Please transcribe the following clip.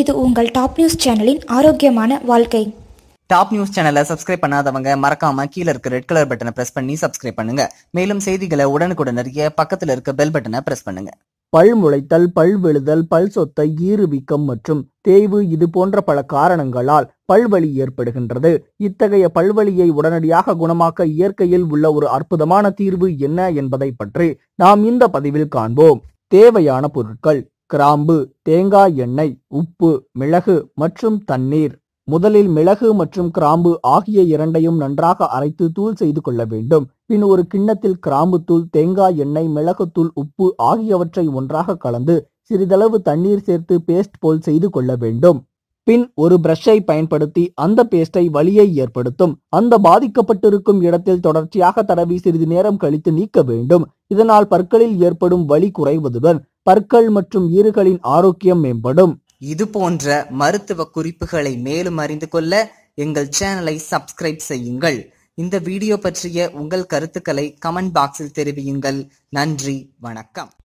இது உங்கள் top news சேனலின் ஆரோக்கியமான வாழ்க்கை டாப் நியூஸ் சேனலை சப்ஸ்கிரைப் பண்ணாதவங்க மறக்காம கீழே இருக்க ரெட் கலர் பட்டனை பிரஸ் பண்ணி சப்ஸ்கிரைப் பண்ணுங்க மேலும் செய்திகளை உடனுக்குடன் அறிய பக்கத்தில் இருக்க பெல் பட்டனை பிரஸ் பண்ணுங்க பல் முளைத்தல் பல் விழுதல் பல் சொத்தை ஈறு வீக்கம் மற்றும் தேய்வு இது போன்ற பல காரணங்களால் பல்வலி ஏற்படுகின்றது இத்தகைய பல்வலியை உடனடியாக குணமாக்க இயற்கையில் உள்ள ஒரு அற்புதமான தீர்வு என்ன என்பதை பற்றி நாம் இந்த பதிவில் காண்போம் தேவையான பொருட்கள் கிராம்பு தேங்காய் எண்ணெய் உப்பு மிளகு மற்றும் தண்ணீர் முதலில் மிளகு மற்றும் கிராம்பு ஆகிய இரண்டையும் நன்றாக அரைத்து தூள் செய்து கொள்ள வேண்டும் பின் ஒரு கிண்ணத்தில் கிராம்பு தூள் தேங்காய் எண்ணெய் மிளகுத்தூள் உப்பு ஆகியவற்றை ஒன்றாக கலந்து சிறிதளவு தண்ணீர் சேர்த்து பேஸ்ட் போல் செய்து கொள்ள வேண்டும் பின் ஒரு பிரஷை பயன்படுத்தி அந்த பேஸ்டை வலியை ஏற்படுத்தும் அந்த பாதிக்கப்பட்டிருக்கும் இடத்தில் தொடர்ச்சியாக தடவி சிறிது நேரம் கழித்து நீக்க வேண்டும் இதனால் பற்களில் ஏற்படும் வலி குறைவதுடன் பற்கள் மற்றும் ஈறுகளின் ஆரோக்கியம் மேம்படும் இது போன்ற மருத்துவ குறிப்புகளை மேலும் அறிந்து கொள்ள எங்கள் சேனலை சப்ஸ்கிரைப் செய்யுங்கள் இந்த வீடியோ பற்றிய உங்கள் கருத்துக்களை கமெண்ட் பாக்ஸில் தெரிவியுங்கள் நன்றி வணக்கம்